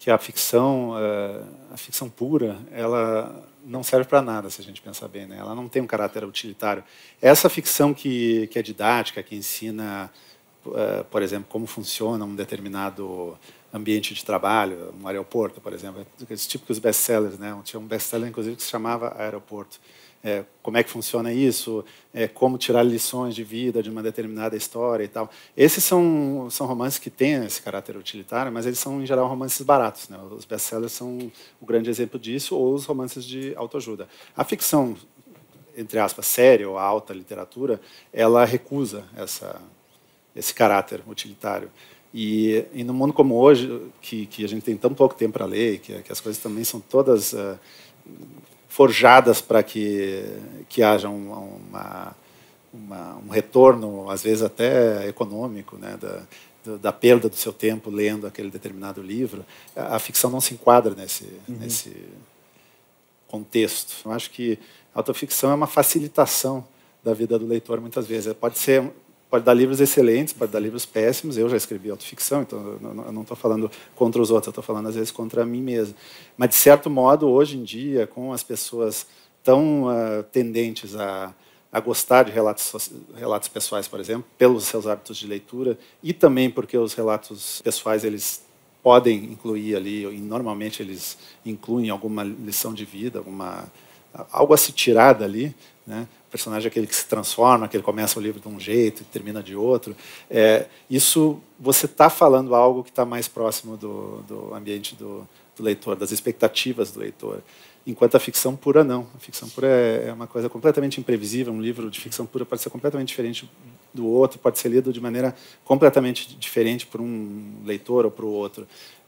que a ficção, eh, a ficção pura, ela não serve para nada, se a gente pensar bem, né? Ela não tem um caráter utilitário. Essa ficção que, que é didática, que ensina, eh, por exemplo, como funciona um determinado ambiente de trabalho, um aeroporto, por exemplo, é esse tipo que os best-sellers, né? Tinha um best-seller, inclusive, que se chamava Aeroporto é, como é que funciona isso, é, como tirar lições de vida de uma determinada história e tal. Esses são, são romances que têm esse caráter utilitário, mas eles são, em geral, romances baratos. Né? Os best-sellers são o grande exemplo disso, ou os romances de autoajuda. A ficção, entre aspas, séria ou alta literatura, ela recusa essa, esse caráter utilitário. E, e no mundo como hoje, que, que a gente tem tão pouco tempo para ler, que, que as coisas também são todas... Uh, forjadas para que, que haja um, uma, uma, um retorno, às vezes até econômico, né, da, da perda do seu tempo lendo aquele determinado livro. A, a ficção não se enquadra nesse, uhum. nesse contexto. Eu acho que a autoficção é uma facilitação da vida do leitor, muitas vezes. Pode ser pode dar livros excelentes, pode dar livros péssimos. Eu já escrevi autoficção, então eu não estou falando contra os outros, eu estou falando às vezes contra mim mesmo. Mas, de certo modo, hoje em dia, com as pessoas tão uh, tendentes a, a gostar de relatos, relatos pessoais, por exemplo, pelos seus hábitos de leitura e também porque os relatos pessoais eles podem incluir ali, e normalmente eles incluem alguma lição de vida, alguma, algo a se tirar dali, né? personagem é aquele que se transforma, que ele começa o livro de um jeito e termina de outro. É, isso você está falando algo que está mais próximo do, do ambiente do, do, leitor, das expectativas do leitor. Enquanto a ficção pura, não. A ficção pura é, é, uma coisa completamente imprevisível. Um livro de ficção pura pode ser completamente diferente do outro, pode ser lido de maneira completamente diferente por um leitor ou para o outro.